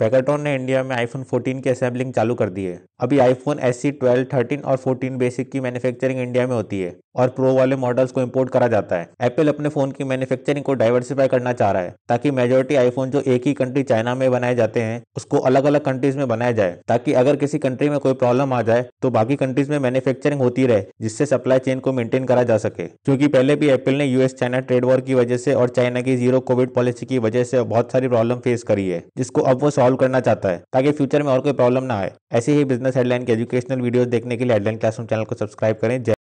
पैकेटॉन ने इंडिया में आईफोन 14 की असेंबलिंग चालू कर दी है अभी iPhone S C twelve thirteen और 14 बेसिक की मैन्युफैक्चरिंग इंडिया में होती है और प्रो वाले मॉडल्स को इम्पोर्ट करा जाता है एप्पल अपने फोन की मैन्युफैक्चरिंग को डाइवर्सिफाई करना चाह रहा है ताकि मेजोरिटी आईफोन जो एक ही कंट्री चाइना में बनाए जाते हैं उसको अलग अलग कंट्रीज में बनाया जाए ताकि अगर किसी कंट्री में कोई प्रॉब्लम आ जाए तो बाकी कंट्रीज में मैन्युफैक्चरिंग होती रहे जिससे सप्लाई चेन को मेंटेन करा जा सके क्योंकि पहले भी एप्पल ने यूएस चाइना ट्रेड वॉर की वजह से और चाइना की जीरो कोविड पॉलिसी की वजह से बहुत सारी प्रॉब्लम फेस करी है जिसको अब वो सॉल्व करना चाहता है ताकि फ्यूचर में और कोई प्रॉब्लम ना आए ऐसे ही बिजनेस हेडलाइन के एजुकेशनल वीडियो देखने के लिए हेडलाइन क्लासरूम चैनल को सब्सक्राइब करें